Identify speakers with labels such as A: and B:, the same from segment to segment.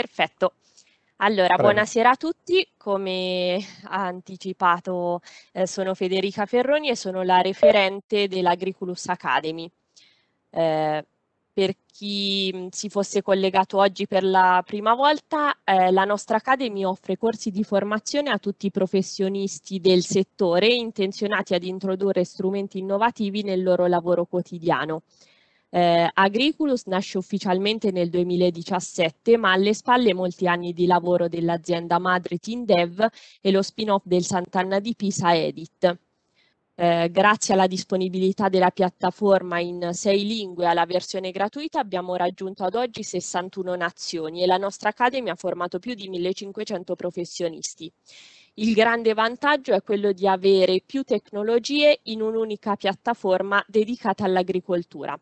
A: Perfetto. Allora, Prego. buonasera a tutti. Come ha anticipato, eh, sono Federica Ferroni e sono la referente dell'Agriculus Academy. Eh, per chi mm, si fosse collegato oggi per la prima volta, eh, la nostra Academy offre corsi di formazione a tutti i professionisti del settore intenzionati ad introdurre strumenti innovativi nel loro lavoro quotidiano. Eh, Agriculus nasce ufficialmente nel 2017, ma alle spalle molti anni di lavoro dell'azienda madre Team Dev e lo spin-off del Sant'Anna di Pisa Edit. Eh, grazie alla disponibilità della piattaforma in sei lingue e alla versione gratuita abbiamo raggiunto ad oggi 61 nazioni e la nostra Academy ha formato più di 1500 professionisti. Il grande vantaggio è quello di avere più tecnologie in un'unica piattaforma dedicata all'agricoltura,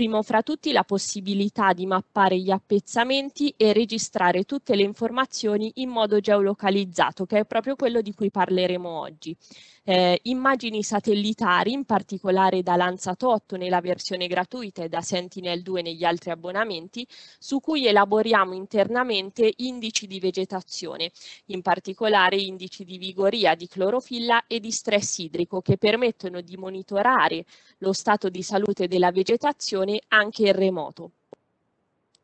A: primo fra tutti la possibilità di mappare gli appezzamenti e registrare tutte le informazioni in modo geolocalizzato, che è proprio quello di cui parleremo oggi. Eh, immagini satellitari, in particolare da Landsat 8 nella versione gratuita e da Sentinel 2 negli altri abbonamenti, su cui elaboriamo internamente indici di vegetazione, in particolare indici di vigoria, di clorofilla e di stress idrico, che permettono di monitorare lo stato di salute della vegetazione previsione anche in remoto.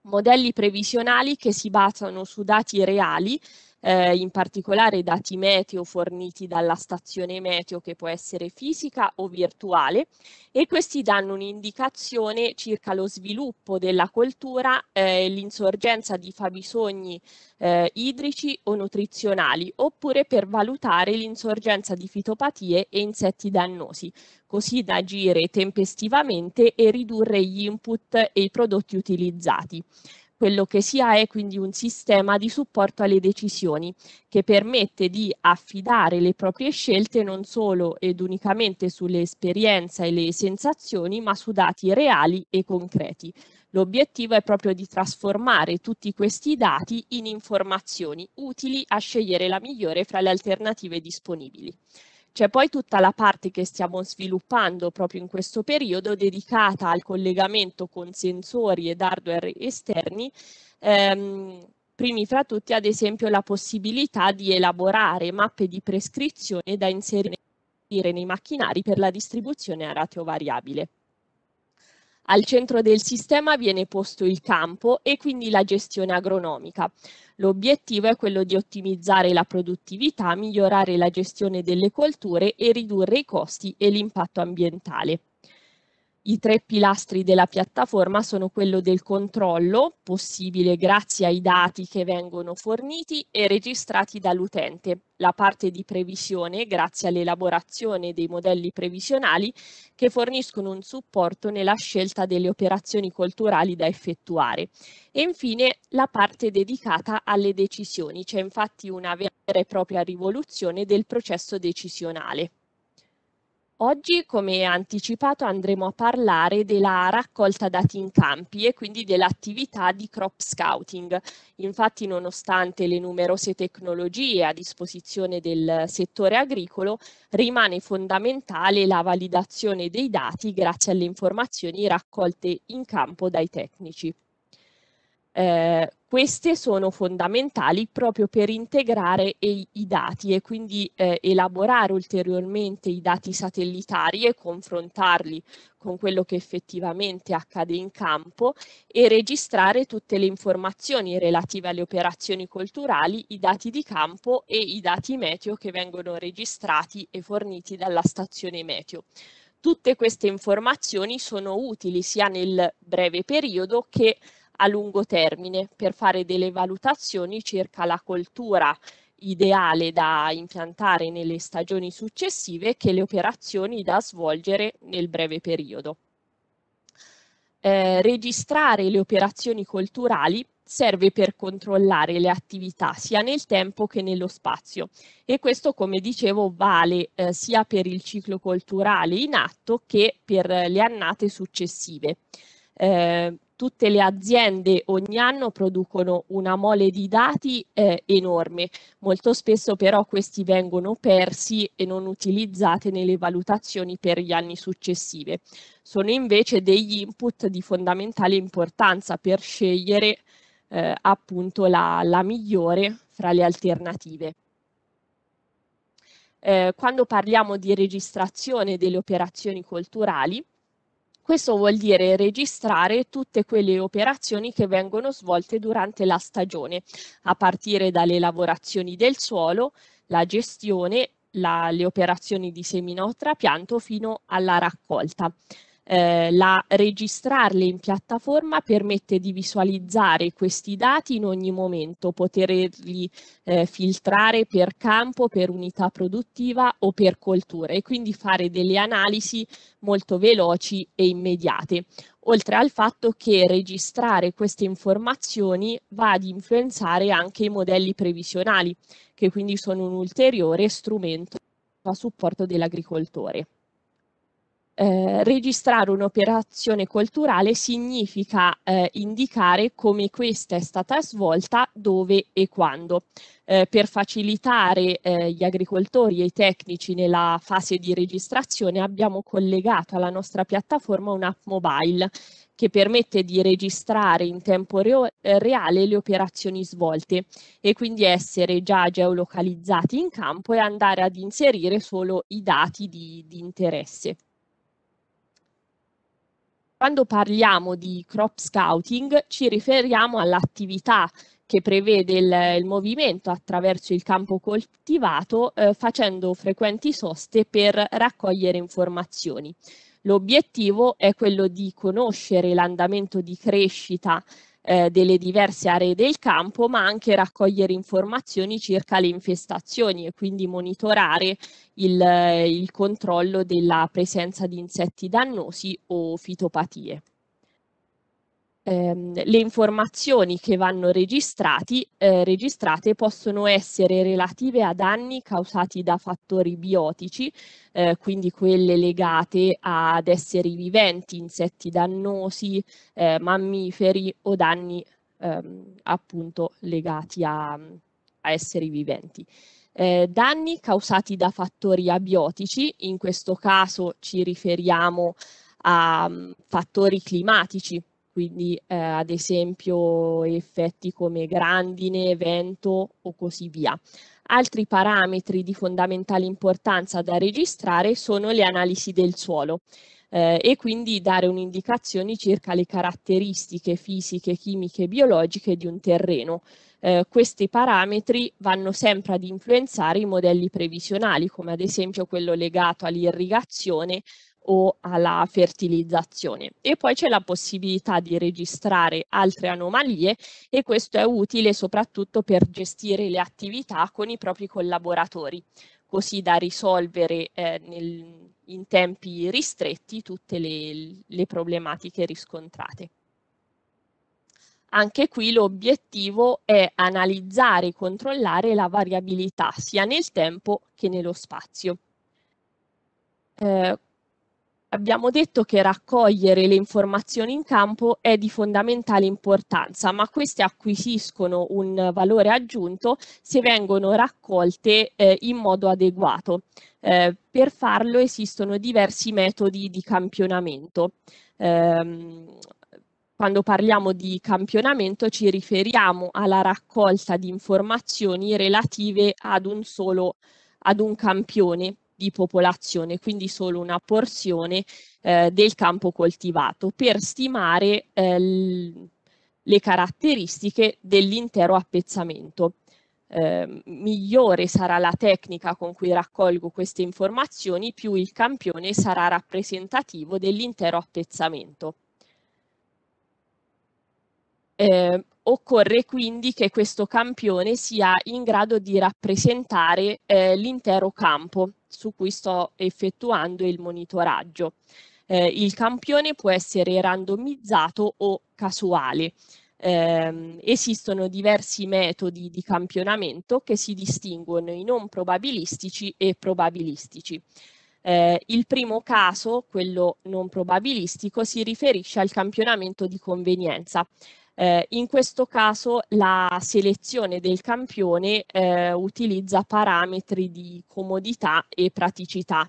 A: Modelli previsionali che si basano su dati reali eh, in particolare dati meteo forniti dalla stazione meteo che può essere fisica o virtuale e questi danno un'indicazione circa lo sviluppo della coltura eh, l'insorgenza di fabbisogni eh, idrici o nutrizionali oppure per valutare l'insorgenza di fitopatie e insetti dannosi così da agire tempestivamente e ridurre gli input e i prodotti utilizzati quello che si ha è quindi un sistema di supporto alle decisioni che permette di affidare le proprie scelte non solo ed unicamente sulle esperienze e le sensazioni, ma su dati reali e concreti. L'obiettivo è proprio di trasformare tutti questi dati in informazioni utili a scegliere la migliore fra le alternative disponibili. C'è poi tutta la parte che stiamo sviluppando proprio in questo periodo dedicata al collegamento con sensori ed hardware esterni, ehm, primi fra tutti ad esempio la possibilità di elaborare mappe di prescrizione da inserire nei macchinari per la distribuzione a rateo variabile. Al centro del sistema viene posto il campo e quindi la gestione agronomica. L'obiettivo è quello di ottimizzare la produttività, migliorare la gestione delle colture e ridurre i costi e l'impatto ambientale. I tre pilastri della piattaforma sono quello del controllo, possibile grazie ai dati che vengono forniti e registrati dall'utente, la parte di previsione grazie all'elaborazione dei modelli previsionali che forniscono un supporto nella scelta delle operazioni culturali da effettuare e infine la parte dedicata alle decisioni, c'è infatti una vera e propria rivoluzione del processo decisionale. Oggi, come anticipato, andremo a parlare della raccolta dati in campi e quindi dell'attività di crop scouting. Infatti, nonostante le numerose tecnologie a disposizione del settore agricolo, rimane fondamentale la validazione dei dati grazie alle informazioni raccolte in campo dai tecnici. Eh, queste sono fondamentali proprio per integrare i, i dati e quindi eh, elaborare ulteriormente i dati satellitari e confrontarli con quello che effettivamente accade in campo e registrare tutte le informazioni relative alle operazioni culturali, i dati di campo e i dati meteo che vengono registrati e forniti dalla stazione meteo. Tutte queste informazioni sono utili sia nel breve periodo che a lungo termine per fare delle valutazioni circa la coltura ideale da impiantare nelle stagioni successive che le operazioni da svolgere nel breve periodo. Eh, registrare le operazioni colturali serve per controllare le attività sia nel tempo che nello spazio e questo come dicevo vale eh, sia per il ciclo colturale in atto che per le annate successive. Eh, tutte le aziende ogni anno producono una mole di dati eh, enorme, molto spesso però questi vengono persi e non utilizzati nelle valutazioni per gli anni successivi. Sono invece degli input di fondamentale importanza per scegliere eh, appunto la, la migliore fra le alternative. Eh, quando parliamo di registrazione delle operazioni culturali, questo vuol dire registrare tutte quelle operazioni che vengono svolte durante la stagione, a partire dalle lavorazioni del suolo, la gestione, la, le operazioni di semino trapianto fino alla raccolta eh, la, registrarle in piattaforma permette di visualizzare questi dati in ogni momento, poterli eh, filtrare per campo, per unità produttiva o per coltura e quindi fare delle analisi molto veloci e immediate oltre al fatto che registrare queste informazioni va ad influenzare anche i modelli previsionali, che quindi sono un ulteriore strumento a supporto dell'agricoltore. Eh, registrare un'operazione culturale significa eh, indicare come questa è stata svolta, dove e quando. Eh, per facilitare eh, gli agricoltori e i tecnici nella fase di registrazione abbiamo collegato alla nostra piattaforma un'app mobile che permette di registrare in tempo re eh, reale le operazioni svolte e quindi essere già geolocalizzati in campo e andare ad inserire solo i dati di, di interesse. Quando parliamo di crop scouting ci riferiamo all'attività che prevede il, il, movimento attraverso il campo coltivato eh, facendo frequenti soste per raccogliere informazioni. L'obiettivo è quello di conoscere l'andamento di crescita eh, delle diverse aree del campo, ma anche raccogliere informazioni circa le infestazioni e quindi monitorare il, eh, il controllo della presenza di insetti dannosi o fitopatie ehm, le informazioni che vanno eh, registrate possono essere relative a danni causati da fattori biotici, eh, quindi quelle legate ad esseri viventi, insetti dannosi, eh, mammiferi o danni ehm, appunto legati a, a esseri viventi. Eh, danni causati da fattori abiotici, in questo caso ci riferiamo a um, fattori climatici quindi eh, ad esempio effetti come grandine, vento o così via. Altri parametri di fondamentale importanza da registrare sono le analisi del suolo eh, e quindi dare un'indicazione circa le caratteristiche fisiche, chimiche e biologiche di un terreno. Eh, questi parametri vanno sempre ad influenzare i modelli previsionali, come ad esempio quello legato all'irrigazione o alla fertilizzazione. E poi c'è la possibilità di registrare altre anomalie e questo è utile soprattutto per gestire le attività con i propri collaboratori, così da risolvere eh, nel, in tempi ristretti tutte le, le problematiche riscontrate. Anche qui l'obiettivo è analizzare e controllare la variabilità sia nel tempo che nello spazio. Eh, Abbiamo detto che raccogliere le informazioni in campo è di fondamentale importanza, ma queste acquisiscono un valore aggiunto se vengono raccolte eh, in modo adeguato. Eh, per farlo esistono diversi metodi di campionamento. Eh, quando parliamo di campionamento ci riferiamo alla raccolta di informazioni relative ad un solo ad un campione di popolazione, quindi solo una porzione eh, del campo coltivato, per stimare eh, le caratteristiche dell'intero appezzamento. Eh, migliore sarà la tecnica con cui raccolgo queste informazioni, più il campione sarà rappresentativo dell'intero appezzamento. Eh, Occorre quindi che questo campione sia in grado di rappresentare eh, l'intero campo su cui sto effettuando il monitoraggio. Eh, il campione può essere randomizzato o casuale. Eh, esistono diversi metodi di campionamento che si distinguono i non probabilistici e probabilistici. Eh, il primo caso, quello non probabilistico, si riferisce al campionamento di convenienza. Eh, in questo caso la selezione del campione eh, utilizza parametri di comodità e praticità.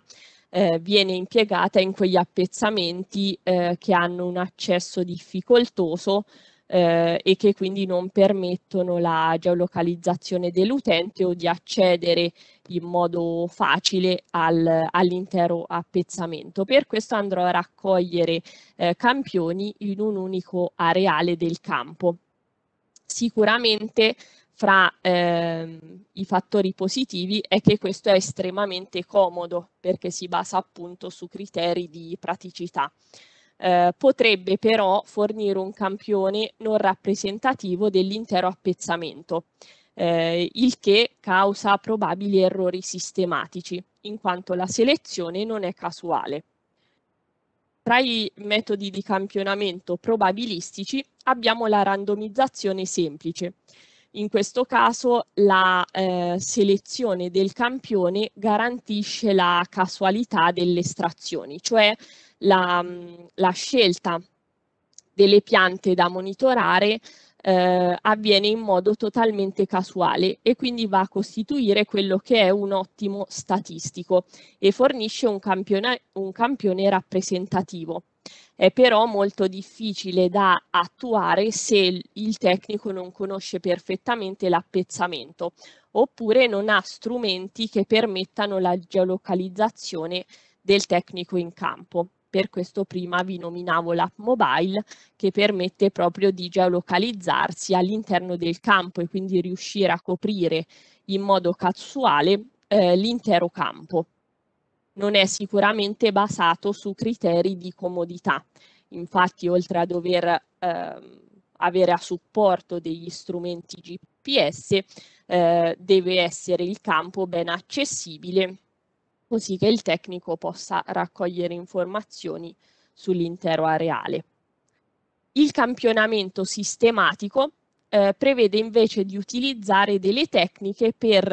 A: Eh, viene impiegata in quegli appezzamenti eh, che hanno un accesso difficoltoso eh, e che quindi non permettono la geolocalizzazione dell'utente o di accedere in modo facile al, all'intero appezzamento. Per questo andrò a raccogliere eh, campioni in un unico areale del campo. Sicuramente fra eh, i fattori positivi è che questo è estremamente comodo perché si basa appunto su criteri di praticità eh, potrebbe però fornire un campione non rappresentativo dell'intero appezzamento, eh, il che causa probabili errori sistematici, in quanto la selezione non è casuale. Tra i metodi di campionamento probabilistici abbiamo la randomizzazione semplice. In questo caso la eh, selezione del campione garantisce la casualità delle estrazioni, cioè la, mm, la scelta delle piante da monitorare eh, avviene in modo totalmente casuale e quindi va a costituire quello che è un ottimo statistico e fornisce un campione, un campione rappresentativo. È però molto difficile da attuare se il tecnico non conosce perfettamente l'appezzamento oppure non ha strumenti che permettano la geolocalizzazione del tecnico in campo per questo prima vi nominavo l'app mobile che permette proprio di geolocalizzarsi all'interno del campo e quindi riuscire a coprire in modo casuale eh, l'intero campo. Non è sicuramente basato su criteri di comodità, infatti oltre a dover eh, avere a supporto degli strumenti GPS eh, deve essere il campo ben accessibile così che il tecnico possa raccogliere informazioni sull'intero areale. Il campionamento sistematico eh, prevede invece di utilizzare delle tecniche per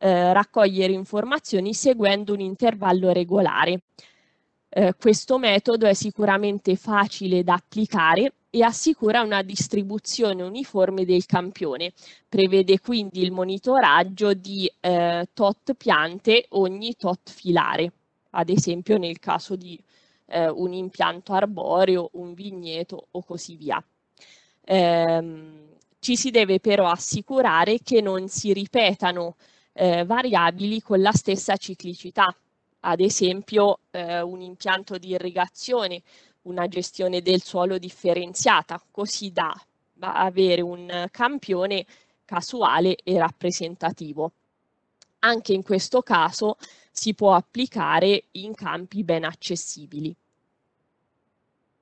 A: eh, raccogliere informazioni seguendo un intervallo regolare. Eh, questo metodo è sicuramente facile da applicare e assicura una distribuzione uniforme del campione. Prevede quindi il monitoraggio di eh, tot piante ogni tot filare, ad esempio nel caso di eh, un impianto arboreo, un vigneto o così via. Ehm, ci si deve però assicurare che non si ripetano eh, variabili con la stessa ciclicità, ad esempio eh, un impianto di irrigazione una gestione del suolo differenziata, così da avere un campione casuale e rappresentativo. Anche in questo caso si può applicare in campi ben accessibili.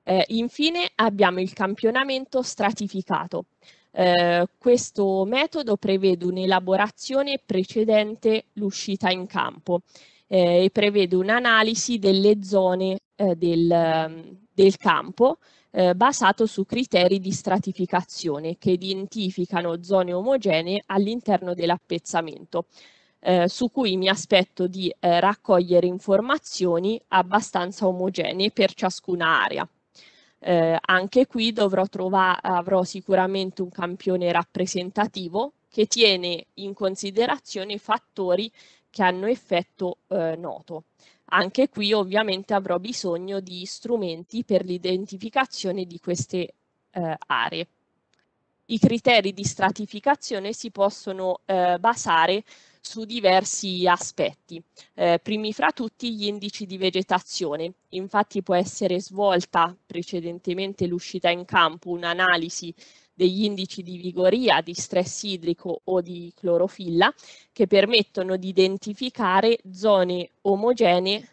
A: Eh, infine abbiamo il campionamento stratificato. Eh, questo metodo prevede un'elaborazione precedente l'uscita in campo eh, e prevede un'analisi delle zone eh, del, del, campo eh, basato su criteri di stratificazione che identificano zone omogenee all'interno dell'appezzamento. Eh, su cui mi aspetto di eh, raccogliere informazioni abbastanza omogenee per ciascuna area. Eh, anche qui trova, avrò sicuramente un campione rappresentativo che tiene in considerazione fattori che hanno effetto eh, noto. Anche qui ovviamente avrò bisogno di strumenti per l'identificazione di queste eh, aree. I criteri di stratificazione si possono eh, basare su diversi aspetti. Eh, primi fra tutti gli indici di vegetazione. Infatti può essere svolta precedentemente l'uscita in campo un'analisi degli indici di vigoria, di stress idrico o di clorofilla che permettono di identificare zone omogenee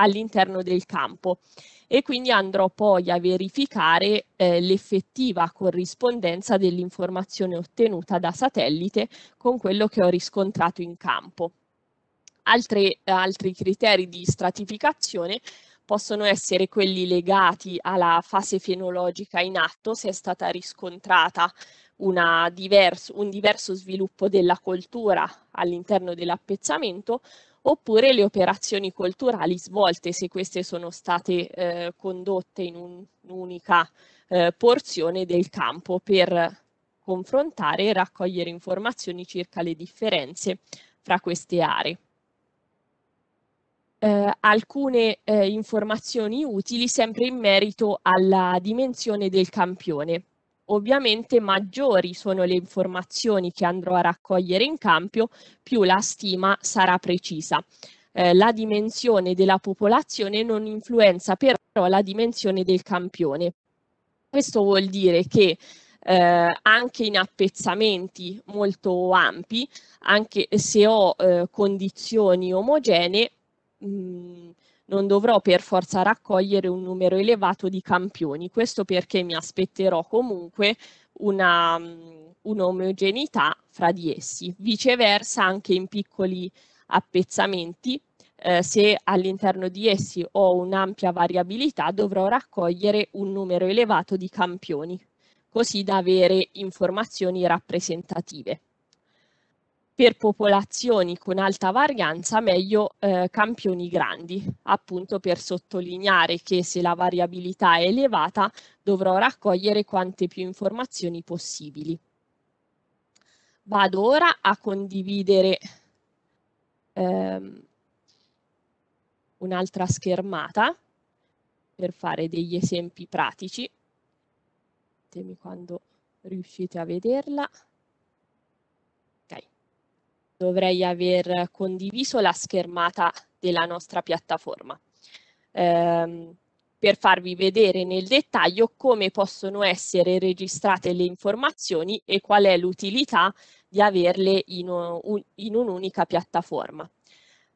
A: all'interno del campo e quindi andrò poi a verificare eh, l'effettiva corrispondenza dell'informazione ottenuta da satellite con quello che ho riscontrato in campo. Altre, altri criteri di stratificazione possono essere quelli legati alla fase fenologica in atto se è stata riscontrata diverso, un diverso sviluppo della coltura all'interno dell'appezzamento oppure le operazioni colturali svolte se queste sono state eh, condotte in un'unica eh, porzione del campo per confrontare e raccogliere informazioni circa le differenze fra queste aree eh, alcune eh, informazioni utili sempre in merito alla dimensione del campione. Ovviamente maggiori sono le informazioni che andrò a raccogliere in campo, più la stima sarà precisa. Eh, la dimensione della popolazione non influenza però la dimensione del campione. Questo vuol dire che eh, anche in appezzamenti molto ampi, anche se ho eh, condizioni omogenee, mh, mm, non dovrò per forza raccogliere un numero elevato di campioni, questo perché mi aspetterò comunque una, mm, un'omogeneità fra di essi. Viceversa anche in piccoli appezzamenti, eh, se all'interno di essi ho un'ampia variabilità dovrò raccogliere un numero elevato di campioni, così da avere informazioni rappresentative per popolazioni con alta varianza meglio eh, campioni grandi, appunto per sottolineare che se la variabilità è elevata dovrò raccogliere quante più informazioni possibili. Vado ora a condividere ehm, un'altra schermata per fare degli esempi pratici. Ditemi quando riuscite a vederla dovrei aver condiviso la schermata della nostra piattaforma ehm, per farvi vedere nel dettaglio come possono essere registrate le informazioni e qual è l'utilità di averle in, in un'unica piattaforma.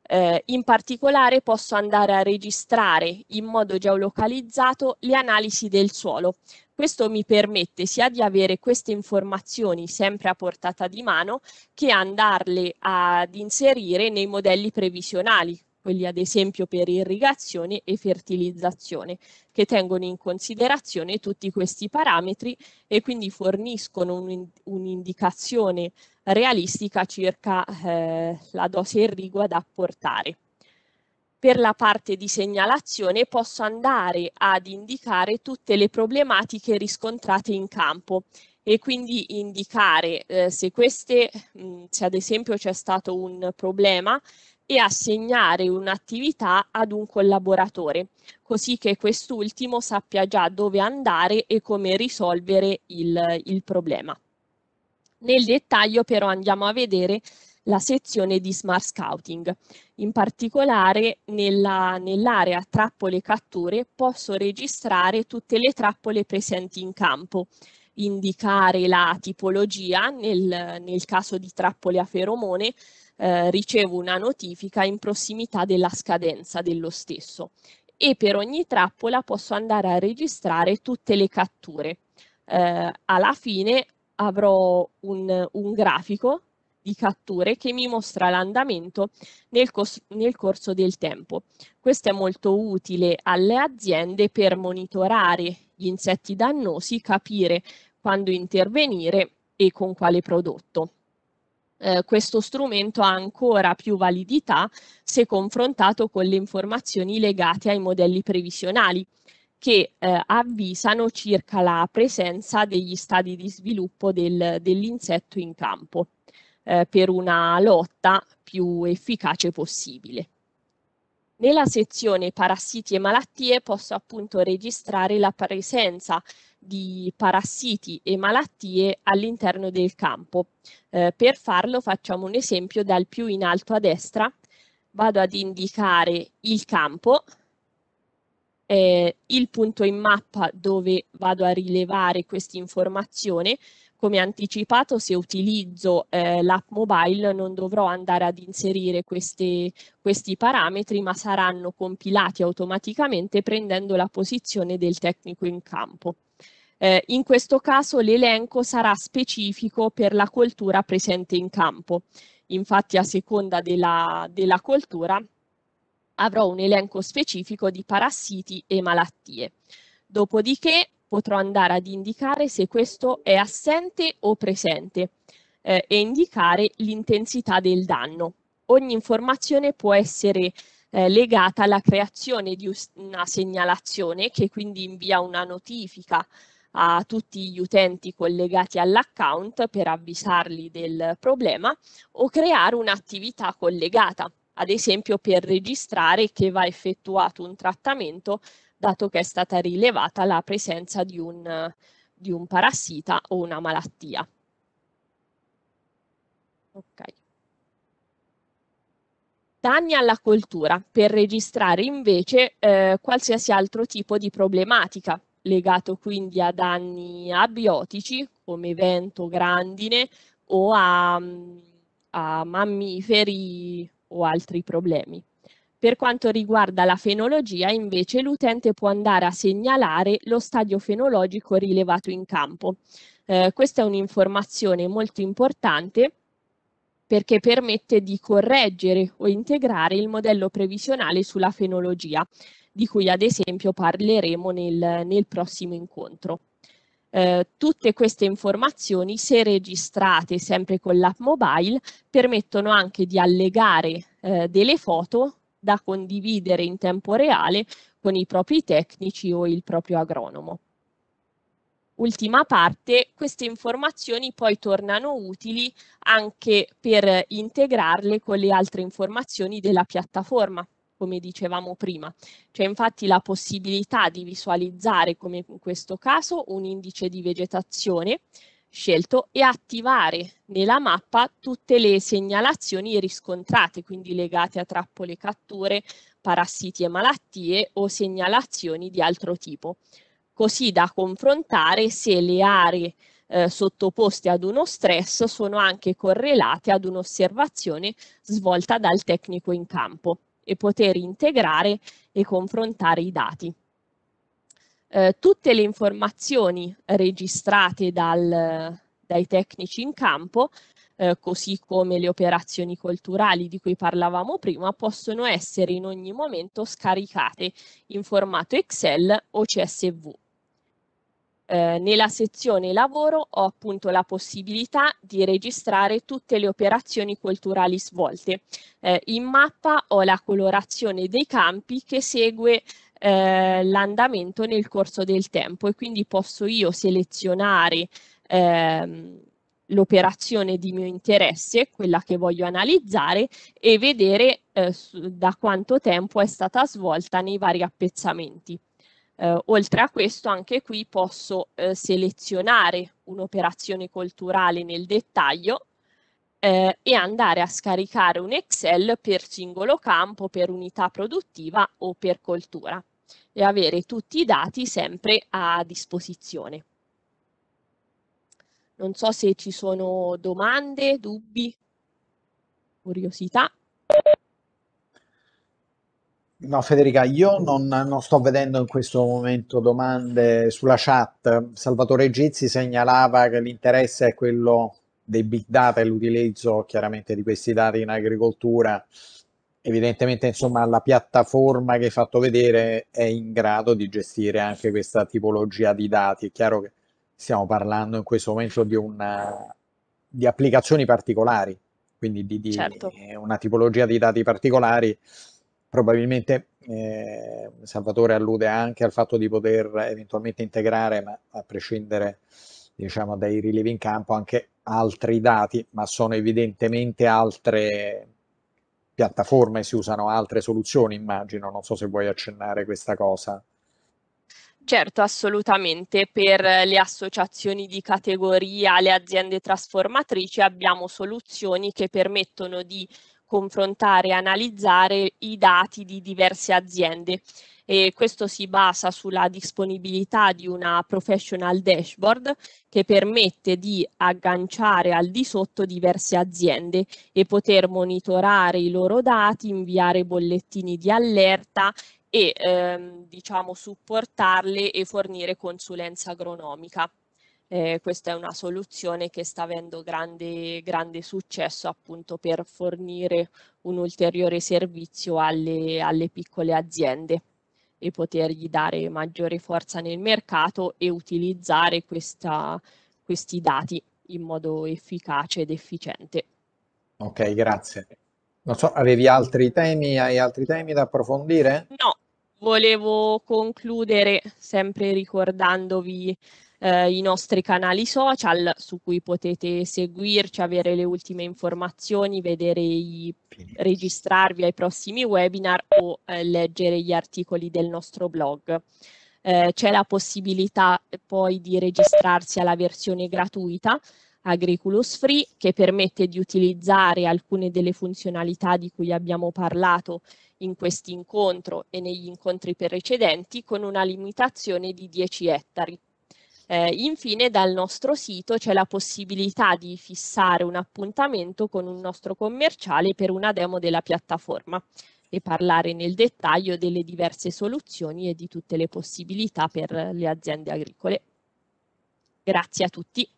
A: Eh, in particolare posso andare a registrare in modo geolocalizzato le analisi del suolo. Questo mi permette sia di avere queste informazioni sempre a portata di mano che andarle ad inserire nei modelli previsionali, quelli ad esempio per irrigazione e fertilizzazione, che tengono in considerazione tutti questi parametri e quindi forniscono un'indicazione realistica circa eh, la dose irrigua da apportare. Per la parte di segnalazione posso andare ad indicare tutte le problematiche riscontrate in campo e quindi indicare eh, se queste, mh, mm, se ad esempio c'è stato un problema e assegnare un'attività ad un collaboratore, così che quest'ultimo sappia già dove andare e come risolvere il, il problema. Nel dettaglio però andiamo a vedere la sezione di Smart Scouting. In particolare nell'area nell trappole catture posso registrare tutte le trappole presenti in campo, indicare la tipologia nel, nel caso di trappole a feromone, eh, ricevo una notifica in prossimità della scadenza dello stesso e per ogni trappola posso andare a registrare tutte le catture. Eh, alla fine avrò un, un, grafico di catture che mi mostra l'andamento nel, nel, corso del tempo. Questo è molto utile alle aziende per monitorare gli insetti dannosi, capire quando intervenire e con quale prodotto eh, questo strumento ha ancora più validità se confrontato con le informazioni legate ai modelli previsionali che eh, avvisano circa la presenza degli stadi di sviluppo del, dell'insetto in campo eh, per una lotta più efficace possibile. Nella sezione parassiti e malattie posso appunto registrare la presenza di parassiti e malattie all'interno del campo. Eh, per farlo facciamo un esempio dal più in alto a destra, vado ad indicare il campo, eh, il punto in mappa dove vado a rilevare questa informazione come anticipato, se utilizzo eh, l'app mobile non dovrò andare ad inserire queste, questi parametri, ma saranno compilati automaticamente prendendo la posizione del tecnico in campo. Eh, in questo caso l'elenco sarà specifico per la coltura presente in campo. Infatti a seconda della, della coltura avrò un elenco specifico di parassiti e malattie. Dopodiché potrò andare ad indicare se questo è assente o presente eh, e indicare l'intensità del danno. Ogni informazione può essere eh, legata alla creazione di una segnalazione che quindi invia una notifica a tutti gli utenti collegati all'account per avvisarli del problema o creare un'attività collegata, ad esempio per registrare che va effettuato un trattamento dato che è stata rilevata la presenza di un, di un parassita o una malattia. Okay. Danni alla coltura per registrare invece eh, qualsiasi altro tipo di problematica legato quindi a danni abiotici come vento, grandine o a, mm, a mammiferi o altri problemi. Per quanto riguarda la fenologia, invece, l'utente può andare a segnalare lo stadio fenologico rilevato in campo. Eh, questa è un'informazione molto importante perché permette di correggere o integrare il modello previsionale sulla fenologia, di cui ad esempio parleremo nel, nel prossimo incontro. Eh, tutte queste informazioni, se registrate sempre con l'app mobile, permettono anche di allegare eh, delle foto da condividere in tempo reale con i propri tecnici o il proprio agronomo. Ultima parte, queste informazioni poi tornano utili anche per integrarle con le altre informazioni della piattaforma, come dicevamo prima. C'è infatti la possibilità di visualizzare, come in questo caso, un indice di vegetazione, scelto e attivare nella mappa tutte le segnalazioni riscontrate, quindi legate a trappole, catture, parassiti e malattie o segnalazioni di altro tipo, così da confrontare se le aree eh, sottoposte ad uno stress sono anche correlate ad un'osservazione svolta dal tecnico in campo e poter integrare e confrontare i dati. Eh, tutte le informazioni registrate dal, dai tecnici in campo, eh, così come le operazioni culturali di cui parlavamo prima, possono essere in ogni momento scaricate in formato Excel o CSV. Eh, nella sezione lavoro ho appunto la possibilità di registrare tutte le operazioni culturali svolte. Eh, in mappa ho la colorazione dei campi che segue eh, l'andamento nel corso del tempo e quindi posso io selezionare ehm, l'operazione di mio interesse, quella che voglio analizzare e vedere eh, su, da quanto tempo è stata svolta nei vari appezzamenti. Eh, oltre a questo anche qui posso eh, selezionare un'operazione culturale nel dettaglio eh, e andare a scaricare un Excel per singolo campo, per unità produttiva o per coltura e avere tutti i dati sempre a disposizione. Non so se ci sono domande, dubbi, curiosità.
B: No, Federica, io non, non, sto vedendo in questo momento domande sulla chat. Salvatore Gizzi segnalava che l'interesse è quello dei big data e l'utilizzo chiaramente di questi dati in agricoltura evidentemente insomma, la piattaforma che hai fatto vedere è in grado di gestire anche questa tipologia di dati. È chiaro che stiamo parlando in questo momento di, una, di applicazioni particolari, quindi di, di certo. una tipologia di dati particolari. Probabilmente eh, Salvatore allude anche al fatto di poter eventualmente integrare, ma a prescindere diciamo, dai rilievi in campo, anche altri dati, ma sono evidentemente altre piattaforme si usano altre soluzioni, immagino, non so se vuoi accennare questa cosa.
A: Certo, assolutamente. Per le associazioni di categoria, le aziende trasformatrici abbiamo soluzioni che permettono di confrontare e analizzare i dati di diverse aziende. E questo si basa sulla disponibilità di una professional dashboard che permette di agganciare al di sotto diverse aziende e poter monitorare i loro dati, inviare bollettini di allerta e ehm, diciamo supportarle e fornire consulenza agronomica eh, questa è una soluzione che sta avendo grande, grande successo appunto per fornire un ulteriore servizio alle, alle piccole aziende e potergli dare maggiore forza nel mercato e utilizzare questa, questi dati in modo efficace ed efficiente.
B: Ok, grazie. Non so, avevi altri temi, hai altri temi da approfondire? No,
A: volevo concludere sempre ricordandovi eh, i nostri canali social su cui potete seguirci, avere le ultime informazioni, vedere i, registrarvi ai prossimi webinar o eh, leggere gli articoli del nostro blog. Eh, c'è la possibilità eh, poi di registrarsi alla versione gratuita Agriculus Free che permette di utilizzare alcune delle funzionalità di cui abbiamo parlato in questo incontro e negli incontri precedenti con una limitazione di 10 ettari. Eh, infine dal nostro sito c'è la possibilità di fissare un appuntamento con un nostro commerciale per una demo della piattaforma e parlare nel dettaglio delle diverse soluzioni e di tutte le possibilità per le aziende agricole. Grazie a tutti.